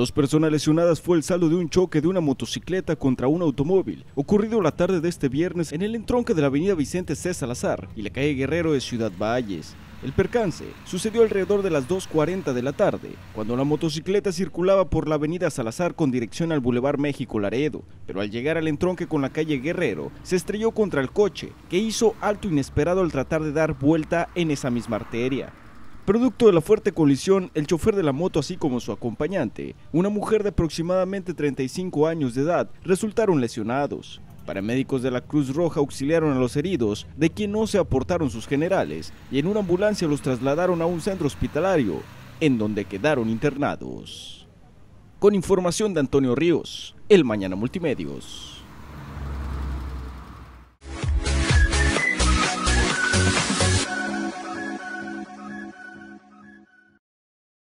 Dos personas lesionadas fue el saldo de un choque de una motocicleta contra un automóvil, ocurrido la tarde de este viernes en el entronque de la avenida Vicente C. Salazar y la calle Guerrero de Ciudad Valles. El percance sucedió alrededor de las 2.40 de la tarde, cuando la motocicleta circulaba por la avenida Salazar con dirección al Boulevard México Laredo, pero al llegar al entronque con la calle Guerrero, se estrelló contra el coche, que hizo alto inesperado al tratar de dar vuelta en esa misma arteria. Producto de la fuerte colisión, el chofer de la moto así como su acompañante, una mujer de aproximadamente 35 años de edad, resultaron lesionados. Paramédicos de la Cruz Roja auxiliaron a los heridos, de quien no se aportaron sus generales, y en una ambulancia los trasladaron a un centro hospitalario, en donde quedaron internados. Con información de Antonio Ríos, El Mañana Multimedios.